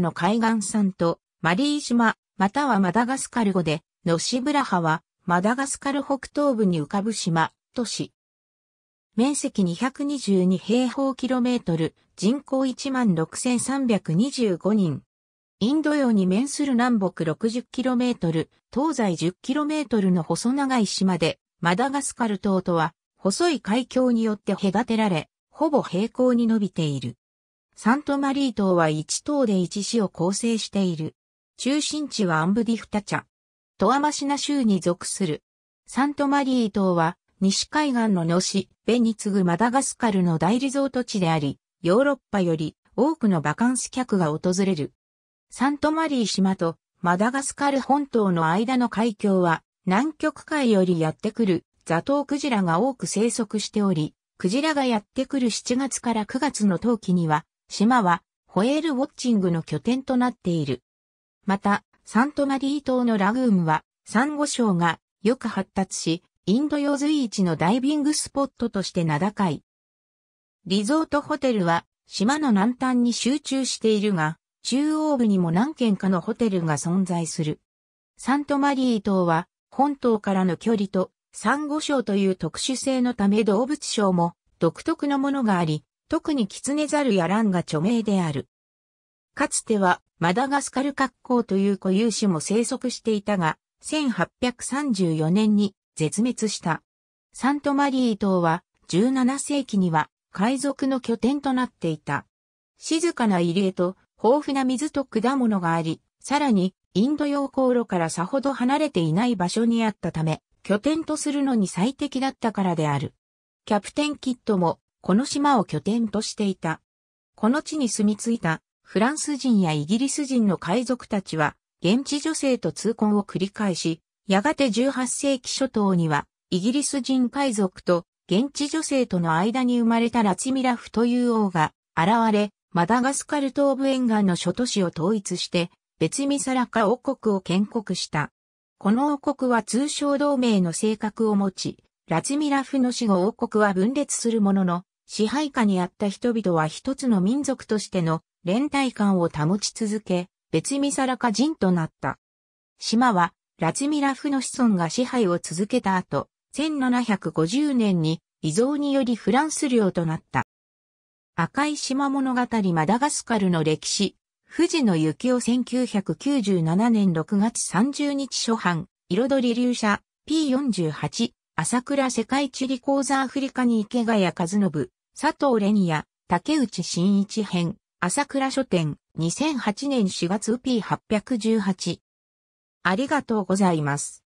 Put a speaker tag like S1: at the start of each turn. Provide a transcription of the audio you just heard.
S1: の海岸産とマリー島、またはマダガスカル語で、ノシブラハは、マダガスカル北東部に浮かぶ島、都市。面積222平方キロメートル、人口16,325人。インド洋に面する南北6 0トル東西1 0トルの細長い島で、マダガスカル島とは、細い海峡によって隔てられ、ほぼ平行に伸びている。サントマリー島は1島で1市を構成している。中心地はアンブディフタチャ。トアマシナ州に属する。サントマリー島は西海岸ののしベに次ぐマダガスカルの大リゾート地であり、ヨーロッパより多くのバカンス客が訪れる。サントマリー島とマダガスカル本島の間の海峡は南極海よりやってくるザトウクジラが多く生息しており、クジラがやってくる7月から9月の冬季には島はホエールウォッチングの拠点となっている。また、サントマリー島のラグーンは、サンゴ礁がよく発達し、インド洋随一のダイビングスポットとして名高い。リゾートホテルは、島の南端に集中しているが、中央部にも何軒かのホテルが存在する。サントマリー島は、本島からの距離と、サンゴ礁という特殊性のため動物礁も独特のものがあり、特にキツネザルやランが著名である。かつては、マダガスカル格好という固有種も生息していたが、1834年に絶滅した。サントマリー島は、17世紀には海賊の拠点となっていた。静かな入り江と豊富な水と果物があり、さらにインド洋航路からさほど離れていない場所にあったため、拠点とするのに最適だったからである。キャプテンキッドもこの島を拠点としていた。この地に住み着いたフランス人やイギリス人の海賊たちは現地女性と通婚を繰り返し、やがて18世紀初頭にはイギリス人海賊と現地女性との間に生まれたラチミラフという王が現れ、マダガスカル東部沿岸の諸都市を統一して、別ミサラカ王国を建国した。この王国は通商同盟の性格を持ち、ラチミラフの死後王国は分裂するものの、支配下にあった人々は一つの民族としての連帯感を保ち続け、別見サラカ人となった。島は、ラツミラフの子孫が支配を続けた後、1750年に遺贈によりフランス領となった。赤い島物語マダガスカルの歴史、富士の雪を1997年6月30日初版、彩り流社、P48、朝倉世界地理講座アフリカに池谷和信、佐藤レニア、竹内真一編、朝倉書店、2008年4月 P818。ありがとうございます。